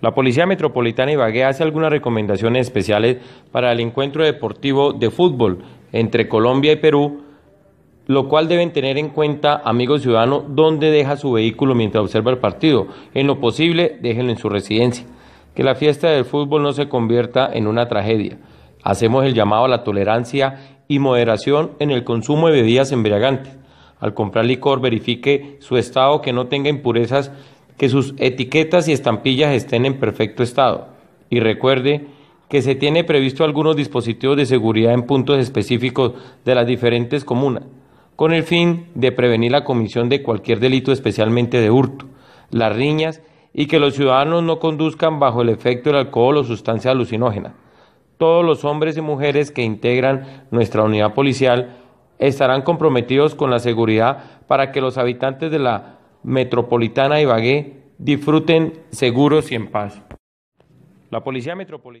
La Policía Metropolitana Ibagué hace algunas recomendaciones especiales para el encuentro deportivo de fútbol entre Colombia y Perú, lo cual deben tener en cuenta, amigos ciudadanos, dónde deja su vehículo mientras observa el partido. En lo posible, déjenlo en su residencia. Que la fiesta del fútbol no se convierta en una tragedia. Hacemos el llamado a la tolerancia y moderación en el consumo de bebidas embriagantes. Al comprar licor, verifique su estado que no tenga impurezas que sus etiquetas y estampillas estén en perfecto estado y recuerde que se tiene previsto algunos dispositivos de seguridad en puntos específicos de las diferentes comunas, con el fin de prevenir la comisión de cualquier delito, especialmente de hurto, las riñas y que los ciudadanos no conduzcan bajo el efecto del alcohol o sustancia alucinógena. Todos los hombres y mujeres que integran nuestra unidad policial estarán comprometidos con la seguridad para que los habitantes de la metropolitana y Ibagué disfruten seguros y en paz. La Policía Metropolitana.